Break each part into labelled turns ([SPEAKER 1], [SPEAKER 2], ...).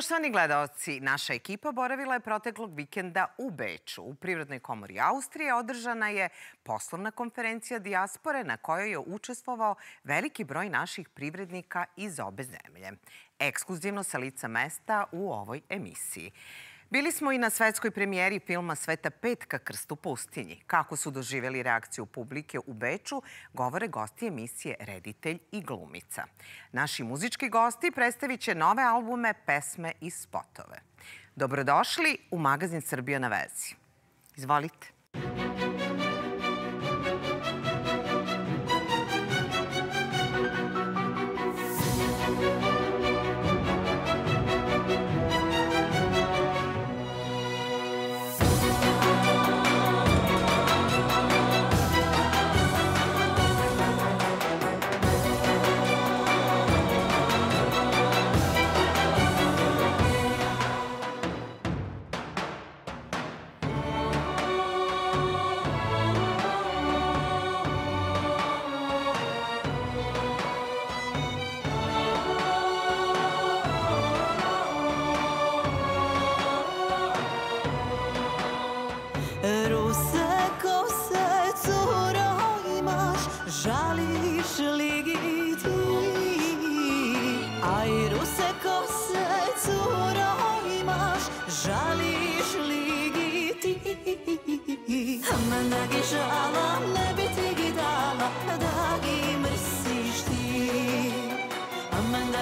[SPEAKER 1] Poštovani gledalci, naša ekipa boravila je proteklog vikenda u Beču. U Privrednoj komori Austrije održana je poslovna konferencija Dijaspore na kojoj je učestvovao veliki broj naših privrednika iz obe zemlje. Ekskluzivno sa lica mesta u ovoj emisiji. Bili smo i na svetskoj premijeri filma Sveta petka Krst u pustinji. Kako su doživjeli reakciju publike u Beču, govore gosti emisije Reditelj i glumica. Naši muzički gosti predstavit će nove albume, pesme i spotove. Dobrodošli u magazin Srbija na vezi. Izvolite.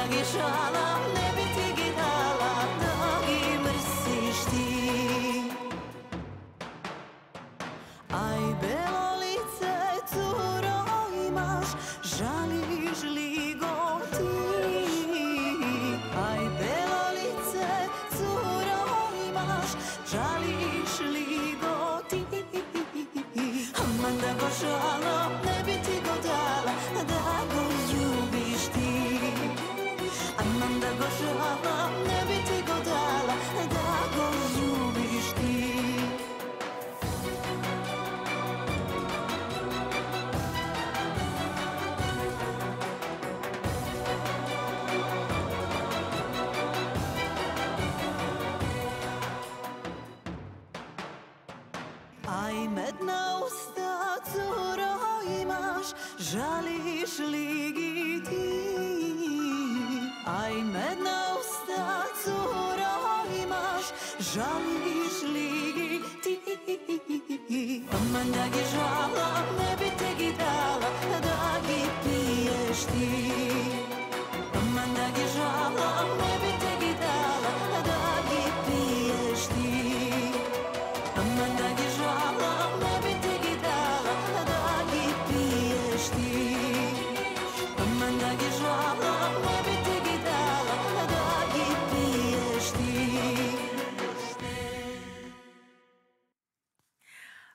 [SPEAKER 2] мешала мне жаліш ліги ти, а мене і жала не біти.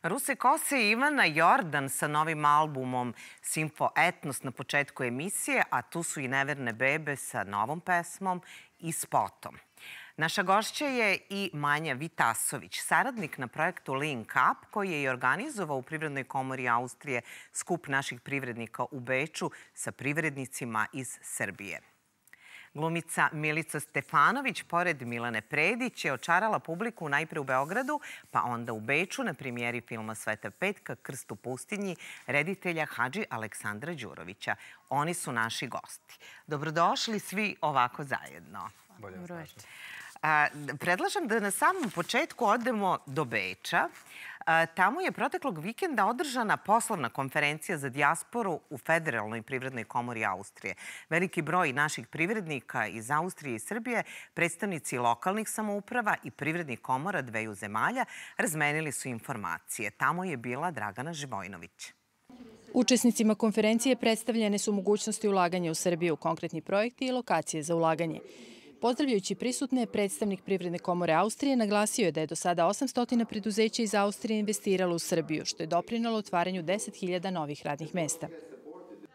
[SPEAKER 1] Ruse Kose i Ivana Jordan sa novim albumom Simfo Etnos na početku emisije, a tu su i Neverne bebe sa novom pesmom i spotom. Naša gošća je i Manja Vitasović, saradnik na projektu Link Up, koji je i organizovao u Privrednoj komori Austrije skup naših privrednika u Beču sa privrednicima iz Srbije. Glumica Milica Stefanović, pored Milane Predić, je očarala publiku najpre u Beogradu, pa onda u Beču na premijeri filma Sveta petka Krst u pustinji reditelja Hadži Aleksandra Đurovića. Oni su naši gosti. Dobrodošli svi ovako zajedno.
[SPEAKER 3] Bolje vas našli.
[SPEAKER 1] Predlažem da na samom početku odemo do Beča. Tamo je proteklog vikenda održana poslovna konferencija za dijasporu u Federalnoj privrednoj komori Austrije. Veliki broj naših privrednika iz Austrije i Srbije, predstavnici lokalnih samouprava i privrednih komora dveju zemalja razmenili su informacije. Tamo je bila Dragana Živojnović.
[SPEAKER 3] Učesnicima konferencije predstavljene su mogućnosti ulaganja u Srbiju, konkretni projekti i lokacije za ulaganje. Pozdravljajući prisutne, predstavnik Privredne komore Austrije naglasio je da je do sada 800 preduzeća iz Austrije investiralo u Srbiju, što je doprinalo otvaranju 10.000 novih radnih mesta.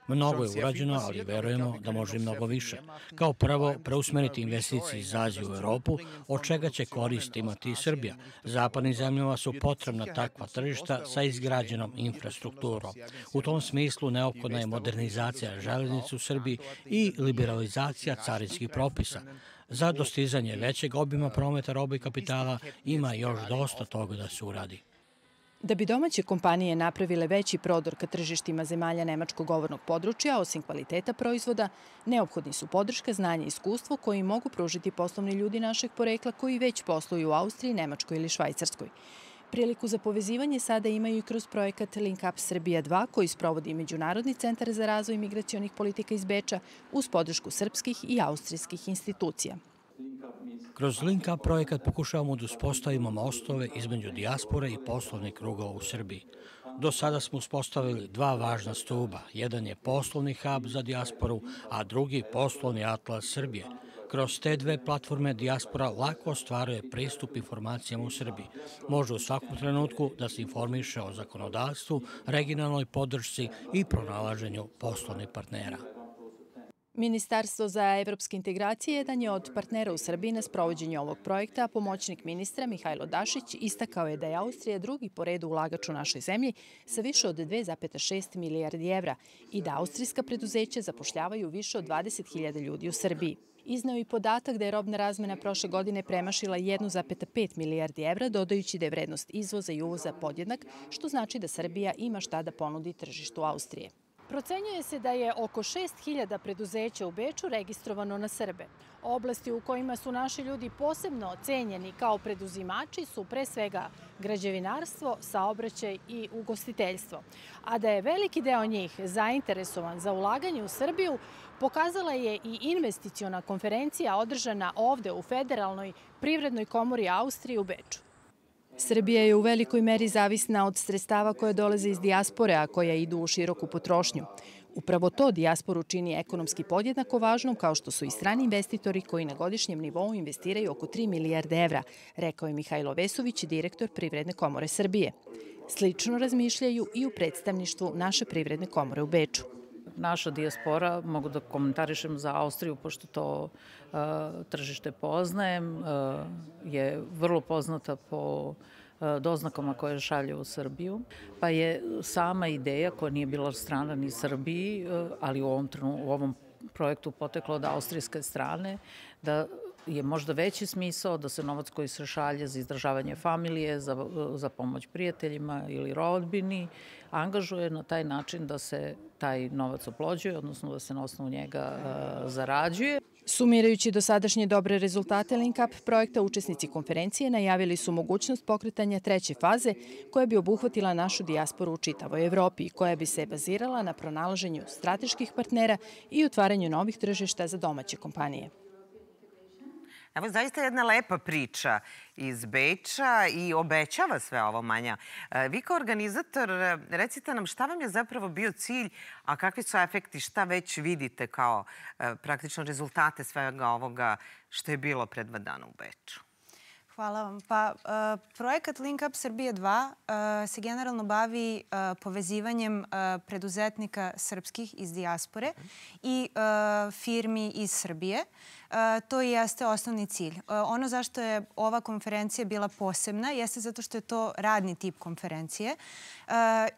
[SPEAKER 4] Mnogo je urađeno, ali verujemo da može i mnogo više. Kao prvo, preusmeriti investicije iz Azije u Europu, od čega će korist imati i Srbija. Zapadnim zemljama su potrebna takva tržišta sa izgrađenom infrastrukturom. U tom smislu neophodna je modernizacija železnice u Srbiji i liberalizacija carinskih propisa. Za dostizanje većeg obima prometa roba i kapitala ima još dosta toga da se uradi.
[SPEAKER 3] Da bi domaće kompanije napravile veći prodor ka tržištima zemalja nemačkog govornog područja, osim kvaliteta proizvoda, neophodni su podrška, znanje i iskustvo koji mogu pružiti poslovni ljudi našeg porekla koji već posluju u Austriji, Nemačkoj ili Švajcarskoj. Priliku za povezivanje sada imaju i kroz projekat Link Up Srbija 2 koji sprovodi Međunarodni centar za razvoj migracijonih politika iz Beča uz podršku srpskih i austrijskih institucija.
[SPEAKER 4] Kroz Link Up projekat pokušavamo da uspostavimo mostove između dijaspore i poslovnih krugova u Srbiji. Do sada smo uspostavili dva važna stuba. Jedan je poslovni hub za dijasporu, a drugi poslovni atlas Srbije – Kroz te dve platforme dijaspora lako ostvaruje pristup informacijama u Srbiji. Može u svakom trenutku da se informiše o zakonodavstvu, regionalnoj podršci i pronalaženju poslovnih partnera.
[SPEAKER 3] Ministarstvo za evropske integracije jedan je od partnera u Srbiji na sprovođenju ovog projekta, a pomoćnik ministra Mihajlo Dašić istakao je da je Austrija drugi po redu ulagač u našoj zemlji sa više od 2,6 milijardi evra i da austrijska preduzeća zapošljavaju više od 20.000 ljudi u Srbiji iznao i podatak da je robna razmena prošle godine premašila 1,5 milijardi evra, dodajući da je vrednost izvoza i uvoza podjednak, što znači da Srbija ima šta da ponudi tržištu Austrije. Procenjuje se da je oko 6000 preduzeća u Beču registrovano na Srbe. Oblasti u kojima su naši ljudi posebno ocenjeni kao preduzimači su pre svega građevinarstvo, saobraćaj i ugostiteljstvo. A da je veliki deo njih zainteresovan za ulaganje u Srbiju, pokazala je i investiciona konferencija održana ovde u Federalnoj privrednoj komori Austrije u Beču. Srbija je u velikoj meri zavisna od sredstava koje dolaze iz dijaspore, a koja idu u široku potrošnju. Upravo to dijasporu čini ekonomski podjednako važnom kao što su i strani investitori koji na godišnjem nivou investiraju oko 3 milijarde evra, rekao je Mihajlo Vesović, direktor Privredne komore Srbije. Slično razmišljaju i u predstavništvu naše Privredne komore u Beču naša dijaspora, mogu da komentarišem za Austriju, pošto to e, tržište
[SPEAKER 5] poznajem, e, je vrlo poznata po e, doznakama koje šalje u Srbiju, pa je sama ideja koja nije bila strana ni Srbiji, ali u ovom, u ovom projektu poteklo od austrijske strane, da je možda veći smisao da se novac koji se šalje za izdržavanje familije, za, za pomoć prijateljima ili rodbini, angažuje na taj način da se taj novac
[SPEAKER 3] oplođuje, odnosno da se na osnovu njega e, zarađuje. Sumirajući do sadašnje dobre rezultate Linkup projekta, učesnici konferencije najavili su mogućnost pokretanja treće faze koja bi obuhvatila našu dijasporu u čitavoj Evropi i koja bi se bazirala na pronalaženju strateških partnera i otvaranju novih tržišta za domaće kompanije.
[SPEAKER 1] Evo, zaista jedna lepa priča iz Beča i obećava sve ovo manja. E, vi kao organizator, recite nam šta vam je zapravo bio cilj, a kakvi su efekti, šta već vidite kao e, praktično rezultate svega ovoga što je bilo pre dva dana u Beču?
[SPEAKER 6] Hvala vam. Pa, e, projekat Link Up Srbije 2 se generalno bavi povezivanjem preduzetnika srpskih iz dijaspore i firmi iz Srbije to i jeste osnovni cilj. Ono zašto je ova konferencija bila posebna jeste zato što je to radni tip konferencije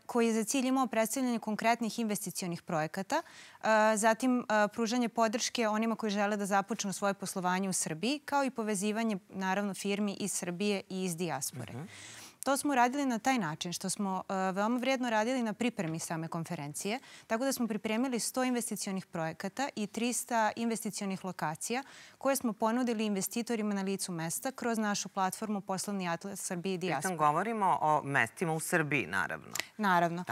[SPEAKER 6] koji je za cilj imao predstavljanje konkretnih investicijonih projekata, zatim pružanje podrške onima koji žele da započnu svoje poslovanje u Srbiji, kao i povezivanje naravno firmi iz Srbije i iz dijaspore. Uh mhm. -huh. To smo radili na taj način što smo e, veoma vrijedno radili na pripremi same konferencije. Tako da smo pripremili 100 investicionih projekata i 300 investicionih lokacija koje smo ponudili investitorima na licu mesta kroz našu platformu Poslovni atlas Srbije i Dijaspora. Pritom
[SPEAKER 1] govorimo o mestima u Srbiji, naravno.
[SPEAKER 6] Naravno.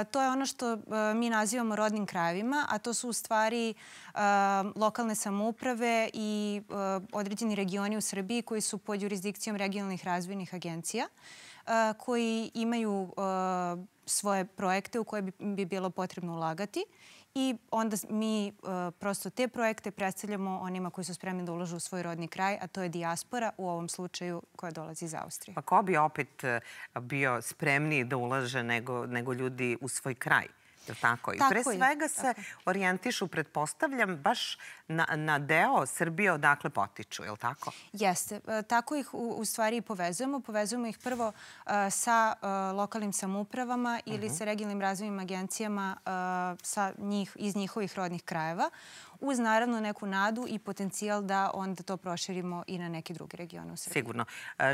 [SPEAKER 6] E, to je ono što e, mi nazivamo rodnim krajevima, a to su u stvari lokalne samouprave i određeni regioni u Srbiji koji su pod jurisdikcijom regionalnih razvojnih agencija koji imaju svoje projekte u koje bi bilo potrebno ulagati i onda mi prosto te projekte predstavljamo onima koji su spremni da ulažu u svoj rodni kraj, a to je dijaspora u ovom slučaju koja dolazi iz Austrije. Pa
[SPEAKER 1] ko bi opet bio spremniji da ulaže nego, nego ljudi u svoj kraj? Je tako? I pre svega se orijentišu, pretpostavljam, baš na, na deo Srbije odakle potiču, je li tako?
[SPEAKER 6] Jeste. E, tako ih u, stvari i povezujemo. Povezujemo ih prvo e, sa e, lokalnim samoupravama ili mhm. sa regionalnim razvojnim agencijama sa njih, iz njihovih rodnih krajeva uz naravno neku nadu i potencijal da onda to proširimo i na neke druge regione u Srbiji.
[SPEAKER 1] Sigurno.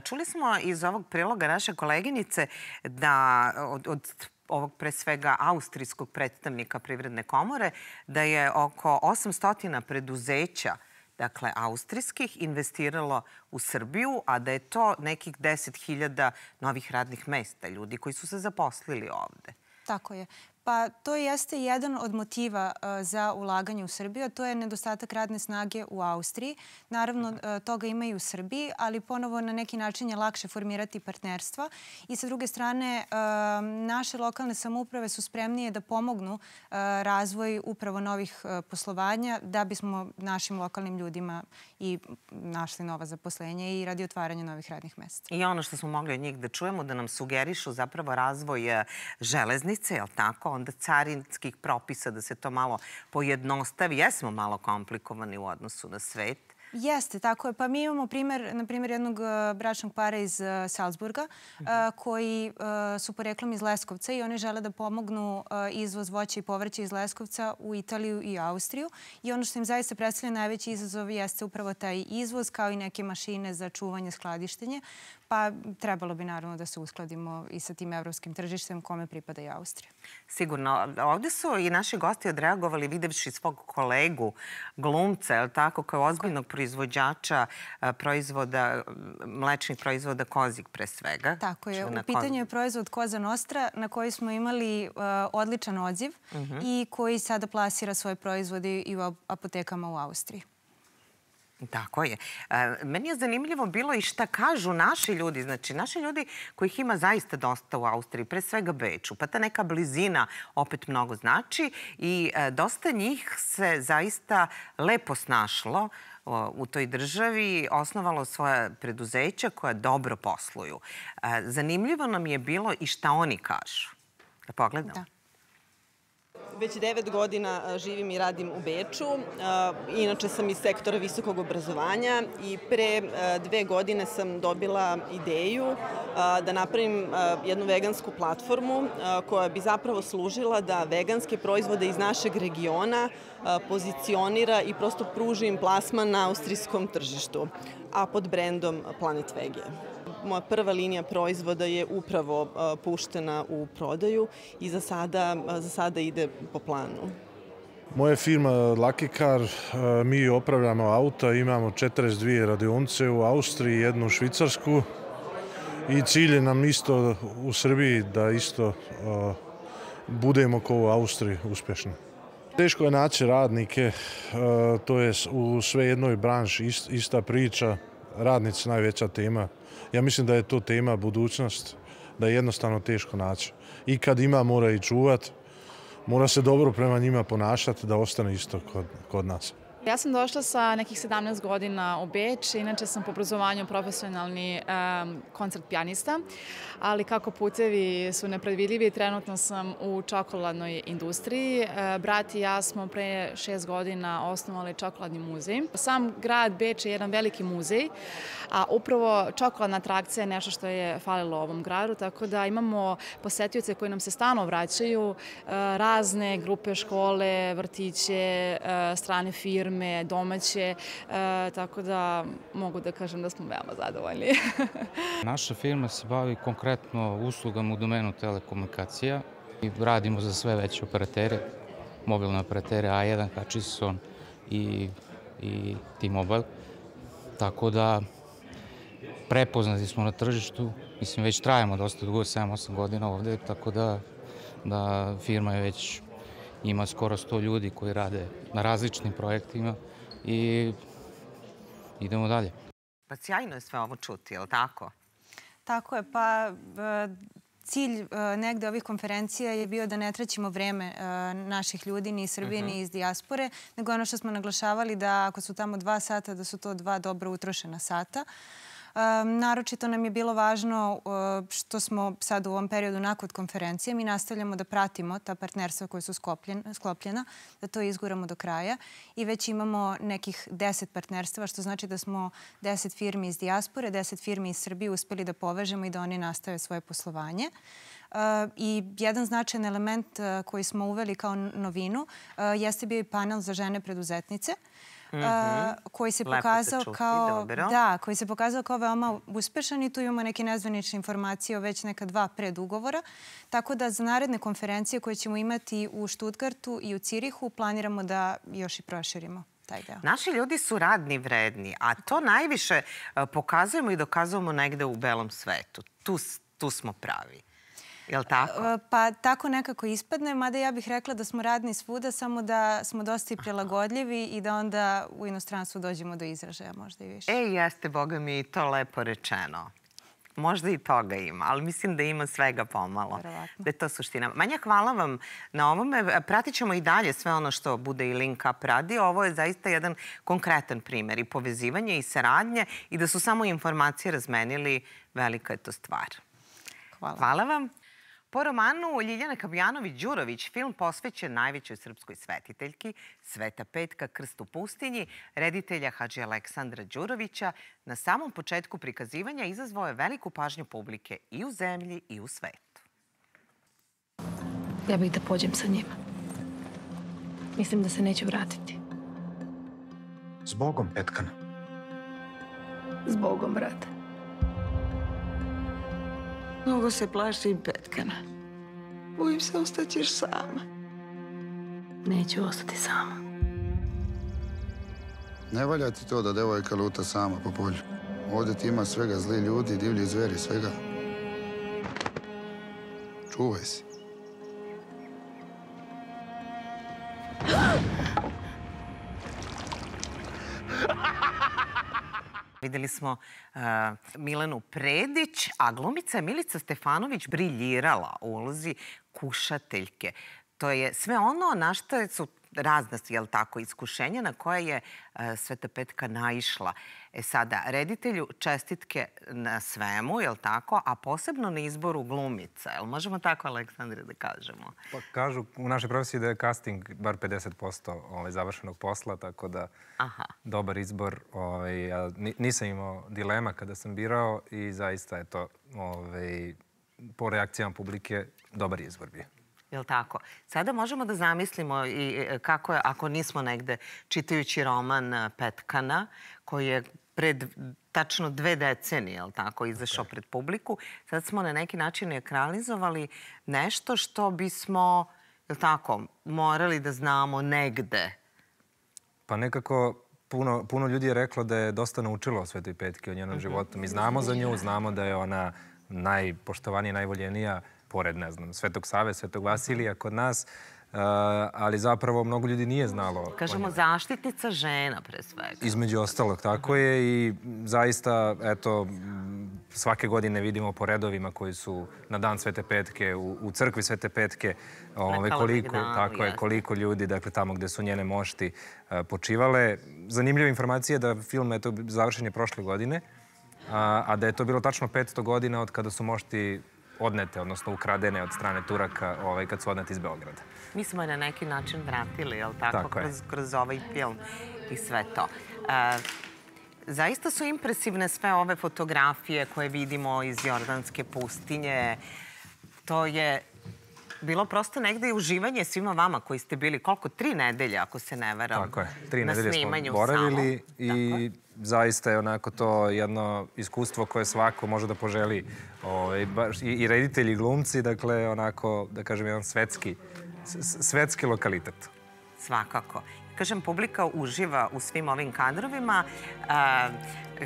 [SPEAKER 1] Čuli smo iz ovog priloga naše koleginice da od, od ovog pre svega austrijskog predstavnika Privredne komore, da je oko 800 preduzeća dakle, austrijskih investiralo u Srbiju, a da je to nekih 10.000 novih radnih mesta ljudi koji su se zaposlili ovde.
[SPEAKER 6] Tako je. Pa to jeste jedan od motiva e, za ulaganje u Srbiju, a to je nedostatak radne snage u Austriji. Naravno, mhm. e, toga ima i u Srbiji, ali ponovo na neki način je lakše formirati partnerstva. I sa druge strane, e, naše lokalne samouprave su spremnije da pomognu razvoj upravo novih poslovanja da bismo našim lokalnim ljudima i našli nova zaposlenja i radi otvaranja novih radnih mesta.
[SPEAKER 1] I ono što smo mogli od njih da čujemo, da nam sugerišu zapravo razvoj železnice, je li tako? onda carinskih propisa da se to malo pojednostavi. Jesmo malo komplikovani u odnosu na svet. Jeste, tako
[SPEAKER 6] je. Pa mi imamo primer, na primer, jednog e, bračnog para iz e, Salzburga e, mhm. koji su poreklom iz Leskovca i oni žele da pomognu izvoz voća i povrća iz Leskovca u Italiju i Austriju. I ono što im zaista predstavlja najveći izazov jeste upravo taj izvoz kao i neke mašine za čuvanje, skladištenje pa trebalo bi naravno da se uskladimo i sa tim evropskim tržištem kome pripada i Austrija.
[SPEAKER 1] Sigurno. Ovde su i naši gosti odreagovali videvši svog kolegu, glumca, je li tako, kao ozbiljnog proizvođača e, proizvoda, mlečnih proizvoda kozik pre svega. Tako je. Znači, u pitanju je
[SPEAKER 6] proizvod Koza Nostra na koji smo imali e, odličan odziv mhm. i koji sada plasira svoje proizvode i u apotekama u Austriji.
[SPEAKER 1] Tako je. E, meni je zanimljivo bilo i šta kažu naši ljudi. Znači, naši ljudi kojih ima zaista dosta u Austriji, pre svega Beču, pa ta neka blizina opet mnogo znači i e, dosta njih se zaista lepo snašlo u toj državi osnovalo svoje preduzeća koja dobro posluju. E, zanimljivo nam je bilo i šta oni kažu. Da pogledamo. Da.
[SPEAKER 7] Već devet godina živim i radim u Beču. Inače sam iz sektora visokog obrazovanja i pre dve godine sam dobila ideju da napravim jednu vegansku platformu koja bi zapravo služila da veganske proizvode iz našeg regiona pozicionira i prosto pruži im plasman na austrijskom tržištu, a pod brendom Planet Vegije moja prva linija proizvoda je upravo uh, puštena u prodaju i za sada, uh, za sada ide po planu.
[SPEAKER 8] Moja firma Lucky Car, uh, mi opravljamo auta, imamo 42 radionce u Austriji, jednu u Švicarsku i cilj je nam isto u Srbiji da isto budemo kao u Austriji uspešni. Teško je naći radnike, to je u sve jednoj branši ista priča, radnici najveća tema. Ja mislim da je to tema budućnost, da je jednostavno teško naći. I kad ima, mora i čuvat, mora se dobro prema njima ponašati da ostane isto kod, kod nas.
[SPEAKER 5] Ja sam došla sa nekih 17 godina u Beč, inače sam po obrazovanju profesionalni um, koncert pijanista, ali kako putevi su nepredvidljivi, trenutno sam u čokoladnoj industriji. E, brat i ja smo pre šest godina osnovali čokoladni muzej. Sam grad Beč je jedan veliki muzej, a upravo čokoladna atrakcija je nešto što je falilo ovom gradu, tako da imamo posetioce koji nam se stano vraćaju, e, razne grupe škole, vrtiće, e, strane firme, firme, domaće, e, tako da mogu da kažem da smo veoma zadovoljni.
[SPEAKER 4] Naša firma se bavi konkretno uslugama u domenu telekomunikacija i radimo za sve veće operatere, mobilne operatere A1, Kačison i, i T-Mobile. Tako da prepoznati smo na tržištu, mislim već trajamo dosta dugo, 7-8 godina ovde, tako da, da firma je već ima skoro 100 ljudi koji rade na različitim projektima i idemo dalje.
[SPEAKER 1] Pa sjajno je sve ovo čuti, je li tako? Tako je, pa e,
[SPEAKER 6] cilj e, negde ovih konferencija je bio da ne trećimo vreme e, naših ljudi, ni iz Srbije, ni mhm. iz dijaspore, nego ono što smo naglašavali da ako su tamo dva sata, da su to dva dobro utrošena sata. Uh, naročito nam je bilo važno e, što smo sad u ovom periodu nakon konferencije. Mi nastavljamo da pratimo ta partnerstva koja su sklopljena, sklopljena, da to izguramo do kraja i već imamo nekih deset partnerstva, što znači da smo deset firmi iz dijaspore, deset firmi iz Srbije uspeli da povežemo i da oni nastave svoje poslovanje. E, I jedan značajan element e, koji smo uveli kao novinu jeste bio i panel za žene preduzetnice. Mm-hmm. koji se pokazao kao da, koji se pokazao kao veoma uspešan i tu imamo neke nezvanične informacije o već neka dva predugovora. Tako da za naredne konferencije koje ćemo imati u Štutgartu i u Cirihu planiramo da još i proširimo taj deo.
[SPEAKER 1] Naši ljudi su radni vredni, a to najviše e, pokazujemo i dokazujemo negde u belom svetu. Tu, tu smo pravi. Je li tako?
[SPEAKER 6] E, pa tako nekako ispadne, mada ja bih rekla da smo radni svuda, samo da smo dosta i prilagodljivi i da onda u inostranstvu dođemo do izražaja možda i više.
[SPEAKER 1] E, jeste, Boga mi, i to lepo rečeno. Možda i toga ima, ali mislim da ima svega pomalo. Da je to suština. Manja, hvala vam na ovome. E, pratit ćemo i dalje sve ono što bude i Link Up radi. Ovo je zaista jedan konkretan primer i povezivanje i saradnje i da su samo informacije razmenili, velika je to stvar. Hvala. Hvala vam. Po romanu Ljiljana Kabjanović-Đurović, film posvećen najvećoj srpskoj svetiteljki, Sveta Petka, Krst u pustinji, reditelja Hadži Aleksandra Đurovića, na samom početku prikazivanja izazvao je veliku pažnju publike i u zemlji i u svetu.
[SPEAKER 3] Ja bih da pođem sa njima. Mislim da se neću vratiti.
[SPEAKER 4] S Bogom, Petkana.
[SPEAKER 3] S Bogom, brate. Mnogo se plašim
[SPEAKER 1] petkana. Bojim se ostaćeš sama. Neću
[SPEAKER 9] ostati sama. Ne valja ti to da devojka luta sama po polju. Ovdje ti ima svega zli ljudi, divlji zveri, svega. Čuvaj se.
[SPEAKER 1] Videli smo uh, Predić, a glumica Milica Stefanović briljirala u ulozi kušateljke. To je sve ono na što su razna su, jel tako, iskušenja na koje je e, Sveta Petka naišla. E sada, reditelju čestitke na svemu, jel tako, a posebno na izboru glumica. Jel možemo tako, Aleksandre, da kažemo? Pa
[SPEAKER 9] kažu u našoj profesiji da je casting bar 50% ovaj, završenog posla, tako da Aha. dobar izbor. Ovaj, nisam imao dilema kada sam birao i zaista je to ovaj, po reakcijama publike dobar izbor bio.
[SPEAKER 1] Jel' tako? Sada možemo da zamislimo i e, kako je, ako nismo negde, čitajući roman e, Petkana, koji je pred tačno dve decenije, jel' tako, izašao pred publiku. Sad smo na neki način ekranizovali nešto što bismo, jel' tako, morali da znamo
[SPEAKER 9] negde. Pa nekako puno, puno ljudi je reklo da je dosta naučilo o Svetoj Petki, o njenom mhm. životu. Mi znamo za nju, da. znamo da je ona najpoštovanija, najvoljenija pored, ne znam, Svetog Save, Svetog Vasilija mhm. kod nas, eh, ali zapravo mnogo ljudi nije znalo. Kažemo
[SPEAKER 1] zaštitnica žena pre svega.
[SPEAKER 9] Između ostalog, tako mhm. je i zaista, eto, svake godine vidimo po redovima koji su na dan Svete Petke, u, crkvi Svete Petke, ovaj, koliko, tako je, koliko ljudi, dakle, tamo gde su njene mošti eh, počivale. Zanimljiva informacija je da film, eto, završen je prošle godine, a, a da je to bilo tačno 500 godina od kada su mošti odnete, odnosno ukradene od strane Turaka ovaj, kad su odnete iz Beograda.
[SPEAKER 1] Mi smo je na neki način vratili, jel tako, tako kroz, je. kroz ovaj film i sve to. E, zaista su impresivne sve ove fotografije koje vidimo iz Jordanske pustinje. To je bilo prosto negde i uživanje svima vama koji ste bili, koliko, tri nedelje, ako se ne veram. Tako je, tri nedelje smo boravili
[SPEAKER 9] i zaista je onako to jedno iskustvo koje svako može da poželi Ovaj, i reditelji, i, i reditelji glumci, dakle, onako, da kažem, jedan svetski, svetski lokalitet.
[SPEAKER 1] Svakako kažem, publika uživa u svim ovim kadrovima.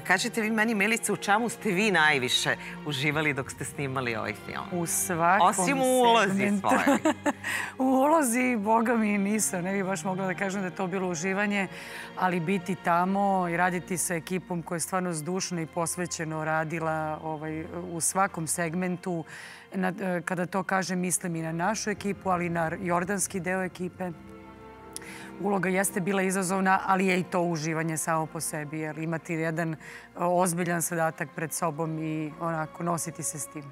[SPEAKER 1] kažete vi meni, Milice, u čemu ste vi najviše uživali dok ste snimali ovaj film? U svakom Osim u ulozi svoje.
[SPEAKER 5] u ulozi, boga mi nisam. Ne bih baš mogla da kažem da je to bilo uživanje, ali biti tamo i raditi sa ekipom koja je stvarno zdušno i posvećeno radila ovaj, u svakom segmentu. Na, eh, kada to kažem, mislim i na našu ekipu, ali i na jordanski deo ekipe uloga jeste bila izazovna, ali je i to uživanje samo po sebi, jer imati jedan e, ozbiljan zadatak pred sobom i onako nositi se s tim.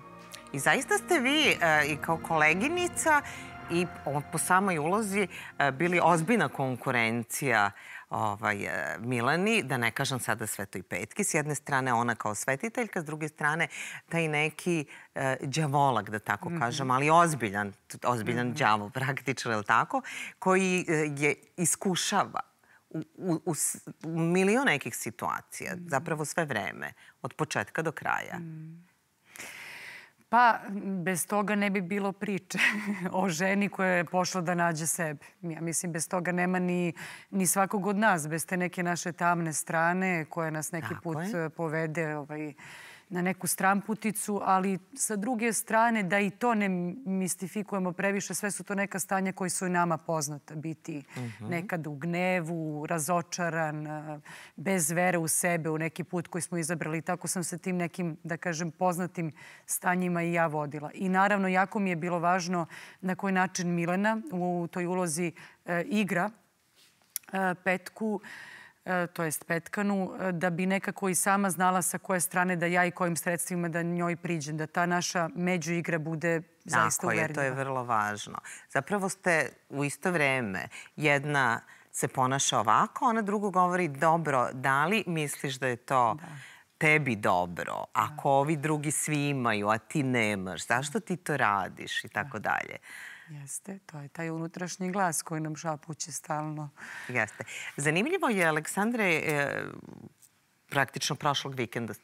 [SPEAKER 1] I zaista ste vi e, i kao koleginica i po samoj ulozi e, bili ozbiljna konkurencija ovaj, e, Milani, da ne kažem sada Svetoj Petki, s jedne strane ona kao svetiteljka, s druge strane taj neki džavolak, e, da tako mhm. kažem, ali ozbiljan, ozbiljan džavo mhm. praktično, je li tako, koji e, je iskušava u, u, u milion nekih situacija, mhm. zapravo sve vreme, od početka do kraja.
[SPEAKER 5] Pa, bez toga ne bi bilo priče o ženi koja je pošla da nađe sebe. Ja mislim, bez toga nema ni, ni svakog od nas, bez te neke naše tamne strane koja nas neki Tako put je. Eh, povede ovaj, na neku stramputicu, ali sa druge strane da i to ne mistifikujemo previše, sve su to neka stanja koji su i nama poznata, biti uh mhm. -huh. nekad u gnevu, razočaran, bez vere u sebe, u neki put koji smo izabrali. Tako sam se tim nekim, da kažem, poznatim stanjima i ja vodila. I naravno, jako mi je bilo važno na koji način Milena u toj ulozi e, igra e, petku, E, to jest petkanu, e, da bi nekako i sama znala sa koje strane da ja i kojim sredstvima da njoj priđem, da ta naša međuigra bude
[SPEAKER 1] zaista uverljiva. Tako je, to je vrlo važno. Zapravo ste u isto vreme jedna se ponaša ovako, ona drugo govori dobro, da li misliš da je to... Da. tebi dobro, ako da. ovi drugi svi imaju, a ti nemaš, zašto ti to radiš i tako da. dalje.
[SPEAKER 5] Jeste, to je taj unutrašnji glas koji nam šapuće stalno.
[SPEAKER 1] Jeste. Zanimljivo je, Aleksandre, e, praktično prošlog vikenda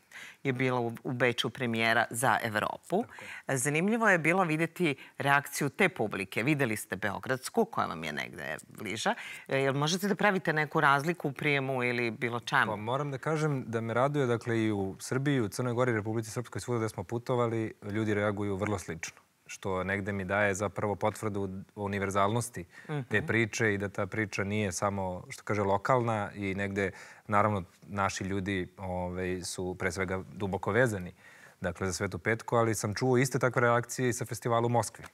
[SPEAKER 1] je bila u Beču premijera za Evropu. Zanimljivo je bilo videti reakciju te publike. Videli ste Beogradsku, koja vam je negde bliža.
[SPEAKER 9] E, jel možete da pravite neku
[SPEAKER 1] razliku u prijemu ili
[SPEAKER 9] bilo čemu? Pa, moram da kažem da me raduje, dakle, i u Srbiji, u Crnoj Gori, Republici Srpskoj, svuda gde smo putovali, ljudi reaguju vrlo slično što negde mi daje zapravo potvrdu o univerzalnosti te mhm. priče i da ta priča nije samo, što kaže, lokalna i negde, naravno, naši ljudi ovaj, su pre svega duboko vezani dakle, za Svetu Petku, ali sam čuo iste takve reakcije i sa festivalu u Moskvi.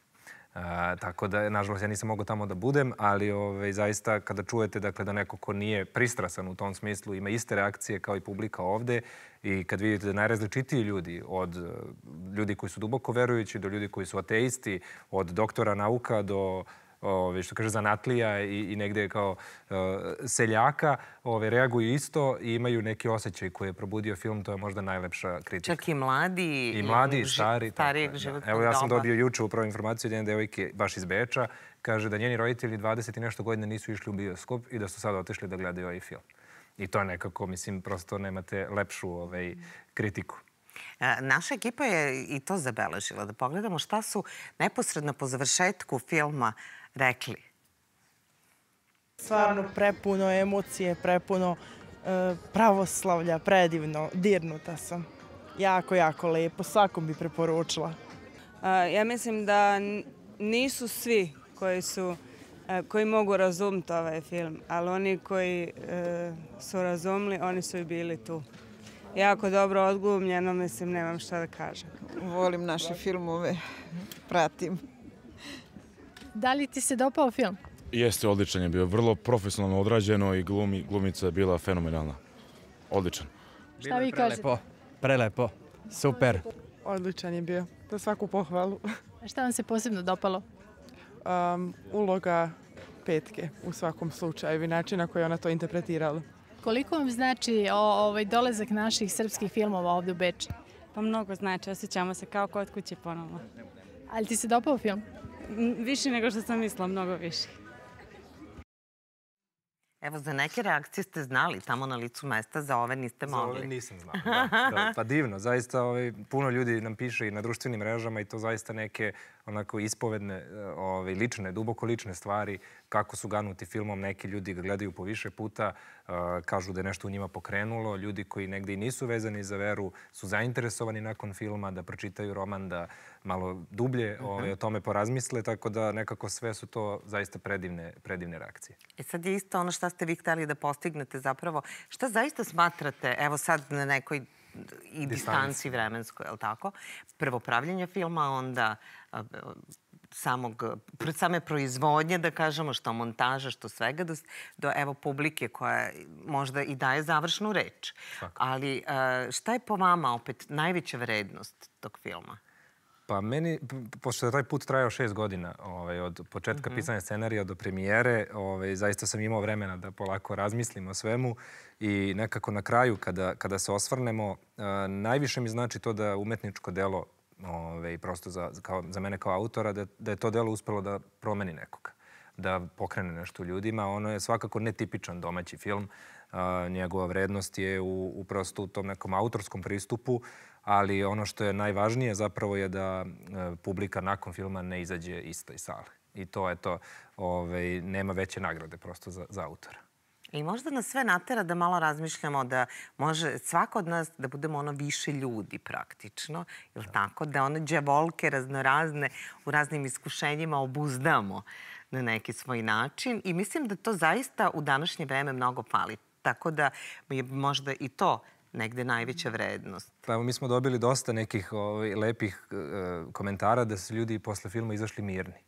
[SPEAKER 9] A, tako da, nažalost, ja nisam mogao tamo da budem, ali ove, ovaj, zaista kada čujete dakle, da neko ko nije pristrasan u tom smislu ima iste reakcije kao i publika ovde i kad vidite da najrazličitiji ljudi, od eh, ljudi koji su duboko verujući do ljudi koji su ateisti, od doktora nauka do uh, ove, što kaže zanatlija i, i negde kao e, seljaka, ove, reaguju isto i imaju neki osjećaj koji je probudio film, to je možda najlepša kritika. Čak i mladi. I mladi, i stari. Starijeg tako, životnog Evo ja sam dobio juče upravo informaciju od jedne devojke baš iz Beča, kaže da njeni roditelji 20 i nešto godine nisu išli u bioskop i da su sad otišli da gledaju ovaj film. I to je nekako, mislim, prosto nemate lepšu ovaj, kritiku. E, naša ekipa je i to zabeležila. Da pogledamo šta
[SPEAKER 1] su neposredno po završetku filma uh, rekli?
[SPEAKER 3] Stvarno prepuno emocije, prepuno e, pravoslavlja, predivno, dirnuta sam. Jako, jako lepo, svakom bi preporučila.
[SPEAKER 5] ja mislim da nisu svi koji su e, koji mogu razumiti ovaj
[SPEAKER 1] film, ali oni koji e, su razumili, oni su i bili tu jako dobro odglumljeno, mislim, nemam šta da kažem. Volim naše filmove,
[SPEAKER 3] pratim. Da li ti se dopao film?
[SPEAKER 8] Jeste, odličan je bio. Vrlo profesionalno odrađeno i glumi, glumica je bila fenomenalna. Odličan. Šta vi kažete? Prelepo, prelepo, super.
[SPEAKER 5] Odličan je bio, za svaku pohvalu. A šta vam se posebno dopalo? Um, uloga petke u svakom slučaju i način na koji ona to interpretirala.
[SPEAKER 3] Koliko vam znači o, ovaj dolazak naših srpskih filmova ovde u Beči? Pa mnogo znači, osjećamo se kao kod kuće ponovno. Ali ti se dopao film? više nego što sam mislila, mnogo više.
[SPEAKER 1] Evo, za neke reakcije ste znali tamo na licu mesta, za ove niste mogli. Za ove nisam znao, da,
[SPEAKER 9] da, Pa divno, zaista ovaj, puno ljudi nam piše i na društvenim mrežama i to zaista neke onako ispovedne, eh, ovaj, lične, duboko lične stvari kako su ganuti filmom, neki ljudi ga gledaju po više puta, e, kažu da je nešto u njima pokrenulo, ljudi koji negde i nisu vezani za veru su zainteresovani nakon filma da pročitaju roman, da malo dublje mhm. ovaj, o tome porazmisle, tako da nekako sve su to zaista predivne, predivne reakcije.
[SPEAKER 4] E
[SPEAKER 1] sad je isto ono šta ste vi hteli da postignete zapravo. Šta zaista smatrate, evo sad na nekoj i distanci vremenskoj, je li tako? Prvo pravljenje filma, onda samog, same proizvodnje, da kažemo, što montaža, što svega, do, da do da evo publike koja možda i daje završnu reč. Tako. Ali e, šta je po vama opet najveća vrednost tog filma?
[SPEAKER 9] Pa meni, pošto je taj put trajao šest godina, ovaj, od početka mm -hmm. pisanja scenarija do premijere, ovaj, zaista sam imao vremena da polako razmislim o svemu i nekako na kraju, kada, kada se osvrnemo, eh, najviše mi znači to da umetničko delo ove, prosto za, kao, za mene kao autora, da, da je to delo uspelo da promeni nekoga da pokrene nešto ljudima. Ono je svakako netipičan domaći film. A, njegova vrednost je u, u prosto u tom nekom autorskom pristupu, ali ono što je najvažnije zapravo je da e, publika nakon filma ne izađe isto iz sale. I to je to, ove, nema veće nagrade prosto za, za autora.
[SPEAKER 1] I možda nas sve natera da malo razmišljamo da može svako od nas da budemo ono više ljudi praktično, ili da. tako, da one džavolke raznorazne u raznim iskušenjima obuzdamo na neki svoj način i mislim da to zaista u današnje vreme mnogo pali. Tako da je možda i to negde najveća vrednost.
[SPEAKER 9] Pa evo, mi smo dobili dosta nekih ovaj, lepih eh, komentara da su ljudi posle filma izašli mirni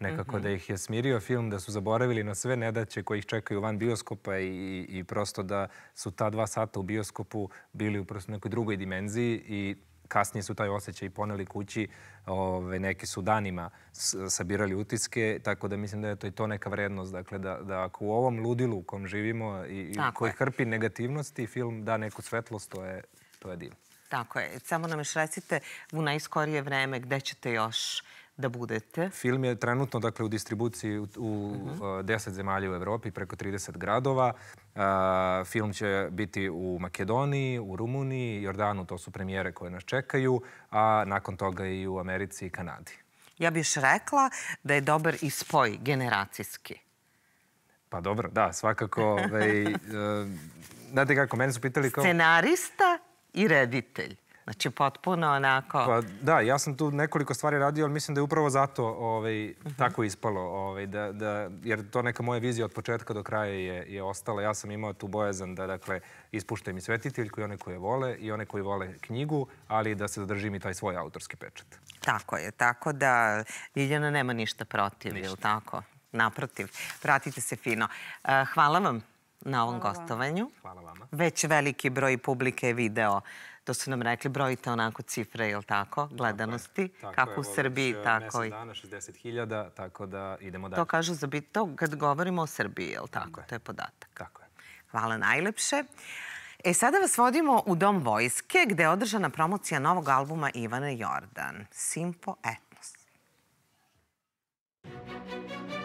[SPEAKER 9] nekako mhm. da ih je smirio film, da su zaboravili na sve nedaće koji ih čekaju van bioskopa i, i prosto da su ta dva sata u bioskopu bili u nekoj drugoj dimenziji i kasnije su taj osjećaj poneli kući, ove, neki su danima sabirali utiske, tako da mislim da je to i to neka vrednost. Dakle, da, da ako u ovom ludilu u kom živimo i, i koji hrpi negativnosti, film da neku svetlost, to je,
[SPEAKER 1] to je divno. Tako je. Samo nam još recite u najskorije vreme gde ćete još
[SPEAKER 9] da budete? Film je trenutno dakle, u distribuciji u, u mhm. uh -huh. 10 zemalja u Evropi, preko 30 gradova. Uh, film će biti u Makedoniji, u Rumuniji, Jordanu, to su premijere koje nas čekaju, a nakon toga i u Americi i Kanadi. Ja bih rekla da je dobar i spoj generacijski. Pa dobro, da, svakako. Ovaj, uh, znate kako, mene su pitali kao... Scenarista i reditelj. Znači, potpuno onako... Pa, da, ja sam tu nekoliko stvari radio, ali mislim da je upravo zato ovaj, uh mhm. -huh. tako ispalo. Ovaj, da, da, jer to neka moja vizija od početka do kraja je, je ostala. Ja sam imao tu bojazan da, dakle, ispuštam i svetiteljku i one koje vole i one koji vole knjigu, ali da se zadržim i taj svoj autorski pečat. Tako je, tako
[SPEAKER 1] da Ljiljana nema ništa protiv, ništa. je tako? Naprotiv, pratite se fino. E, hvala vam na ovom Hvala gostovanju. Hvala vama. Već veliki broj publike je video to su nam rekli, brojite onako cifre, je li tako, gledanosti, kako u Srbiji, tako i... dana,
[SPEAKER 9] 60.000, tako da idemo dalje. To kažu
[SPEAKER 1] za bit, to kad govorimo o Srbiji, je li tako, da. to je podatak. Tako je. Hvala najlepše. E, sada vas vodimo u Dom vojske, gde je održana promocija novog albuma Ivane Jordan, Simpo Etnos. Thank you.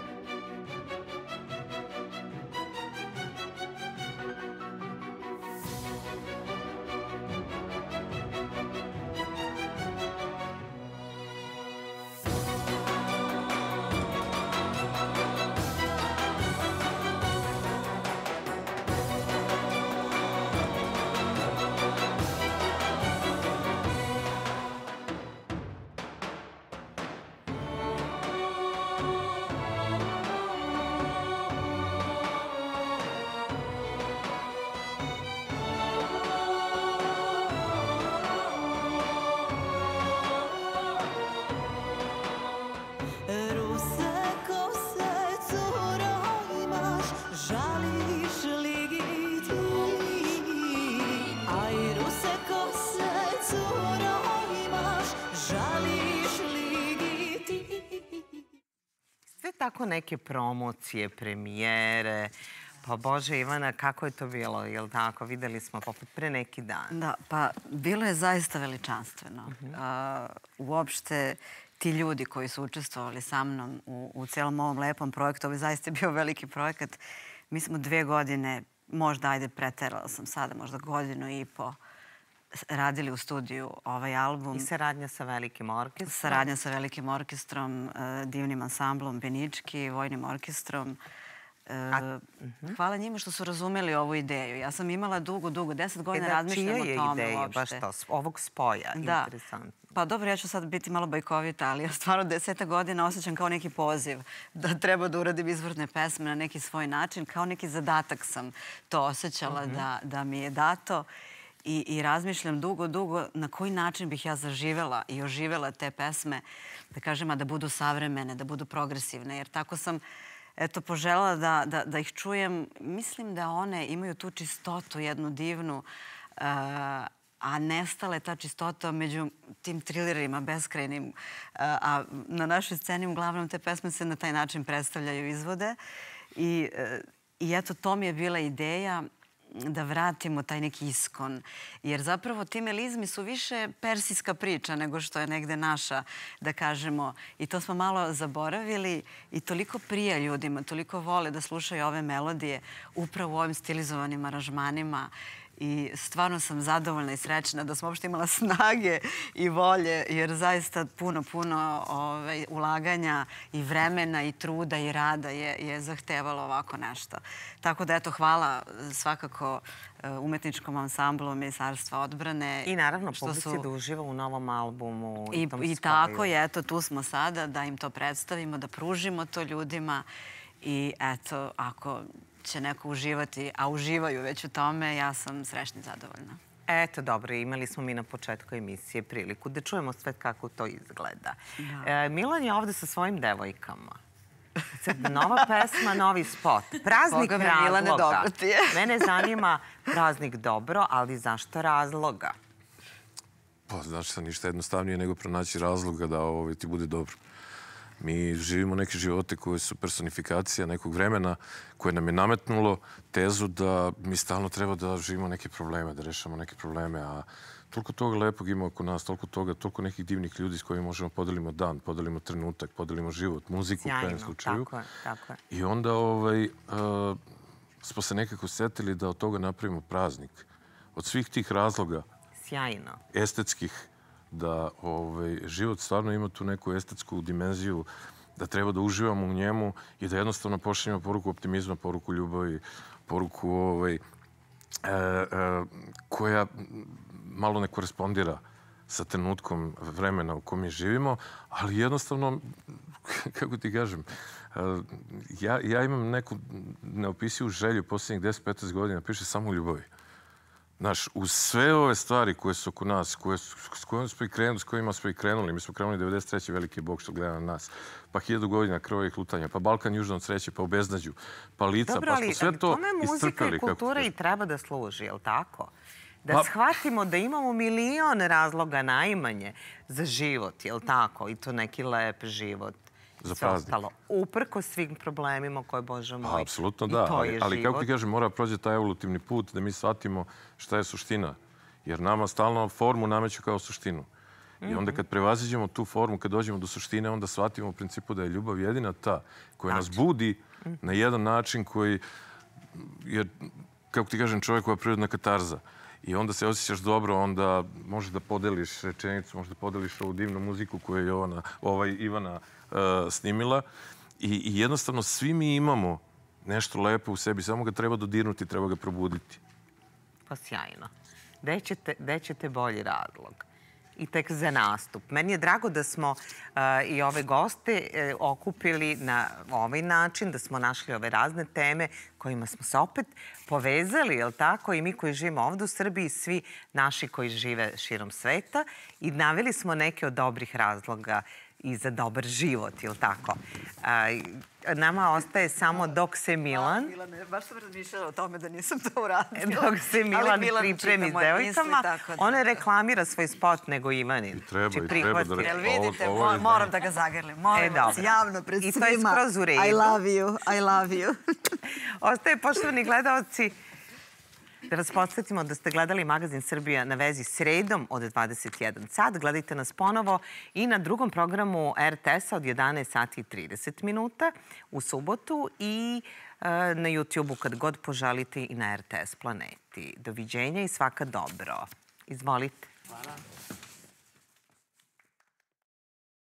[SPEAKER 1] tako neke promocije, premijere, pa Bože Ivana, kako je to bilo, je li tako? Videli smo poput pre neki dan. Da,
[SPEAKER 7] pa bilo je zaista veličanstveno. Uh uopšte, ti ljudi koji su učestvovali sa mnom u, u celom ovom lepom projektu, ovo je zaista bio veliki projekat. Mi smo dve godine, možda, ajde, preterala sam sada, možda godinu i po, radili u studiju ovaj album. I
[SPEAKER 1] saradnja sa velikim orkestrom. Saradnja
[SPEAKER 7] sa velikim orkestrom, e, divnim ansamblom Benički, vojnim orkestrom. E, mhm. Hvala njima što su razumeli ovu ideju. Ja sam imala dugo, dugo, deset e, da, godina razmišljam o tome uopšte. Čija je ideja baš to,
[SPEAKER 1] ovog spoja? Da. Interesantno.
[SPEAKER 7] Pa dobro, ja ću sad biti malo bajkovita, ali ja stvarno deseta godina osjećam kao neki poziv da treba da uradim izvorne pesme na neki svoj način. Kao neki zadatak sam to osjećala mhm. da, da mi je dato i, i razmišljam dugo, dugo na koji način bih ja zaživela i oživela te pesme, da kažem, a da budu savremene, da budu progresivne, jer tako sam eto, poželala da, da, da ih čujem. Mislim da one imaju tu čistotu, jednu divnu, eh, a nestala je ta čistota među tim trilerima beskrajnim. Eh, a na našoj sceni uglavnom te pesme se na taj način predstavljaju izvode. I, eh, i eto, to mi je bila ideja da vratimo taj neki iskon. Jer zapravo ti melizmi su više persijska priča nego što je negde naša, da kažemo. I to smo malo zaboravili i toliko prija ljudima, toliko vole da slušaju ove melodije upravo u ovim stilizovanim aranžmanima i stvarno sam zadovoljna i srećna da sam uopšte imala snage i volje jer zaista puno, puno ovaj, ulaganja i vremena i truda i rada je, je zahtevalo ovako nešto. Tako da eto hvala e, svakako e, umetničkom ansamblu Ministarstva odbrane. I naravno publici su... da
[SPEAKER 1] uživa u novom albumu. I, i tako je,
[SPEAKER 7] eto tu smo sada da im to predstavimo, da pružimo to ljudima i eto ako će neko uživati, a uživaju već u tome, ja sam srećna i zadovoljna.
[SPEAKER 1] Eto, dobro, imali smo mi na početku emisije priliku da čujemo sve kako to izgleda. Da. E, Milan je ovde sa svojim devojkama. Nova pesma, novi spot. Praznik razloga. dobro Mene zanima praznik dobro, ali zašto razloga?
[SPEAKER 8] Pa, ništa jednostavnije nego pronaći razloga da ovo ti bude dobro. Mi živimo neke živote koje su personifikacija nekog vremena koje nam je nametnulo tezu da mi stalno treba da živimo neke probleme, da rešamo neke probleme, a toliko toga lepog ima oko nas, toliko toga, toliko nekih divnih ljudi s kojima možemo podelimo dan, podelimo trenutak, podelimo život, muziku Sjajno, u krajem slučaju. Tako je, tako je. I onda ovaj, uh, smo se nekako setili da od toga napravimo praznik. Od svih tih razloga Sjajno. estetskih, da ovaj, život stvarno ima tu neku estetsku dimenziju, da treba da uživamo u njemu i da jednostavno pošaljemo poruku optimizma, poruku ljubavi, poruku ovaj, e, e, koja malo ne korespondira sa trenutkom vremena u kom mi živimo, ali jednostavno, kako ti kažem, e, ja, ja imam neku neopisivu želju poslednjih 10-15 godina, piše samo u ljubavi. Mm Znaš, uz sve ove stvari koje su oko nas, koje su, s, kojima smo i krenuli, s kojima smo i krenuli, mi smo krenuli 93. veliki bok što gleda na nas, pa hiljadu godina krvovih lutanja, pa Balkan južno od sreće, pa beznadju, pa lica, pa Dobro, pa smo sve to istrkali. Dobro, muzika i kultura
[SPEAKER 1] kako... i treba da služi, je li tako? Da pa... shvatimo da imamo milion razloga najmanje za život, je li tako? I to neki lep život
[SPEAKER 8] za praznik. Ostalo.
[SPEAKER 1] Uprko svim problemima koje, Bože moj,
[SPEAKER 8] Apsolutno da, ali, ali kako ti kažem, mora prođe taj evolutivni put da mi shvatimo šta je suština. Jer nama stalno formu nameću kao suštinu. I onda mhm. kad prevaziđemo tu formu, kad dođemo do suštine, onda shvatimo u principu da je ljubav jedina ta koja nas budi mhm. na jedan način koji je, kako ti kažem, čovjekova prirodna katarza i onda se osjećaš dobro, onda možeš da podeliš rečenicu, možeš da podeliš ovu divnu muziku koju je Jovana, ovaj Ivana uh, snimila. I, I jednostavno svi mi imamo nešto lepo u sebi, samo ga treba dodirnuti, treba ga probuditi.
[SPEAKER 1] Pa sjajno. Gde ćete, ćete bolji razlog? i tek za nastup. Meni je drago da smo e, i ove goste e, okupili na ovaj način, da smo našli ove razne teme kojima smo se opet povezali, je li tako? I mi koji živimo ovde u Srbiji, svi naši koji žive širom sveta i naveli smo neke od dobrih razloga i za dobar život, ili tako? A, nama ostaje samo dok se Milan...
[SPEAKER 7] baš sam razmišljala o tome da nisam to uradila. Dok se Milan, pripremi s devojkama, da.
[SPEAKER 1] ona reklamira svoj spot nego Ivanin. I treba, znači, i treba. Da... Jel vidite, moram da ga zagrlim. Moram e, vas javno pred svima. I to je skroz u redu. I love
[SPEAKER 7] you, I love you.
[SPEAKER 1] ostaje, poštovni gledalci, Da vas podsjetimo da ste gledali magazin Srbija na vezi sredom od 21 sat. Gledajte nas ponovo i na drugom programu RTS-a od 11 sati i 30 minuta u subotu i e, na YouTube-u kad god poželite i na RTS Planeti. Doviđenja i svaka dobro. Izvolite.
[SPEAKER 4] Hvala.